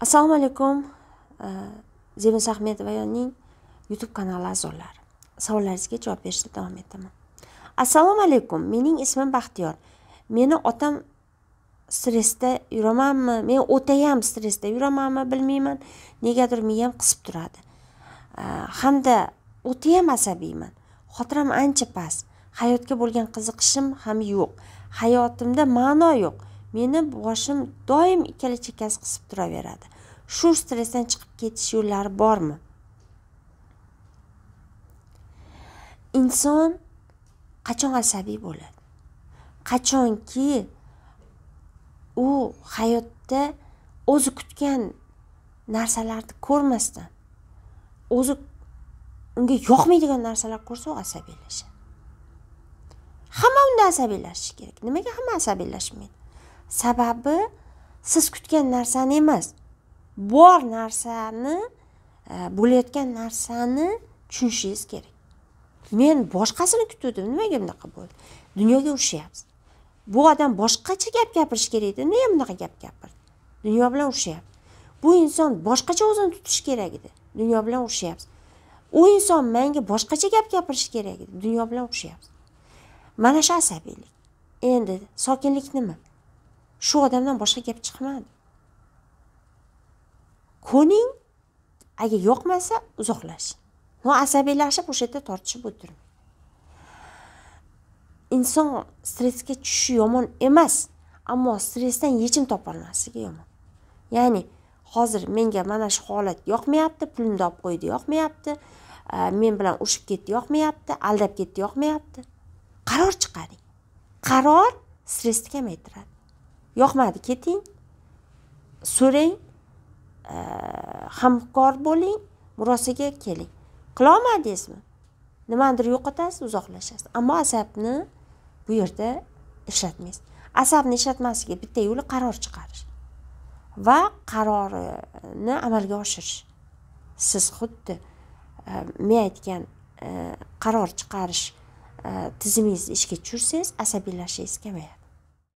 assalomu alaykum e, zebin sahmedovaning youtube kanali a'zolari savollaringizga javob berishda davom etaman assalomu alaykum mening ismim baxtiyor meni otam stressda yuramanmi men o'tayam stressda yuramanmi bilmayman negadir miyam qisib turadi e, hamda o'tayam asabiyman xotiram ancha past hayotga bo'lgan qiziqishim ham yo'q hayotimda ma'no yo'q meni boshim doim ikkala chekkasi qisib turaveradi shu stressdan chiqib ketish yo'llari bormi inson qachon asabiy bo'ladi qachonki u hayotda o'zi kutgan narsalarni ko'rmasdan o'zi unga yoqmaydigan narsalar ko'rsa u asabiylashadi hamma unda asabiylashishi kerak nimaga hamma asabiylashmaydi sababi siz kutgan narsani emas bor narsani e, bo'layotgan narsani tushunishingiz kerak men boshqasini kutuvdim nimaga bunaqa bo'ldi dunyoga urishyapmiz bu odam boshqacha gap gapirishi kerak edi nega bunaqa gap gapirdi dunyo bilan urushyapti bu inson boshqacha o'zini tutishi kerak edi dunyo bilan urushyapmiz u inson menga boshqacha gap gapirishi kerak edi dunyo bilan urushyapmiz mana shu asabiylik endi sokinlik nima shu odamdan boshqa gap chiqmadi ko'ning agar yoqmasa uzoqlash va asabiylashib o'sha yerda tortishib o'tirma inson stressga tushishi yomon emas ammo stressdan yechim topolmasligi yomon ya'ni hozir menga mana shu holat yoqmayapti pulimni olib qo'ydi yoqmayapti e, men bilan urushib ketdi yoqmayapti aldab ketdi yoqmayapti qaror chiqaring qaror stressni kamaytiradi yoqmadi keting so'rang e, hamkor bo'ling murosaga keling qilolmadingizmi nimanidir yo'qotasiz uzoqlashasiz ammo asabni bu yerda ishlatmaysiz asabni ishlatmaslikka bitta yo'li qaror chiqarish va qarorini amalga oshirish siz xuddi e, men aytgan e, qaror chiqarish tizimingizni ishga tushirsangiz asabiylashishingiz kamayadi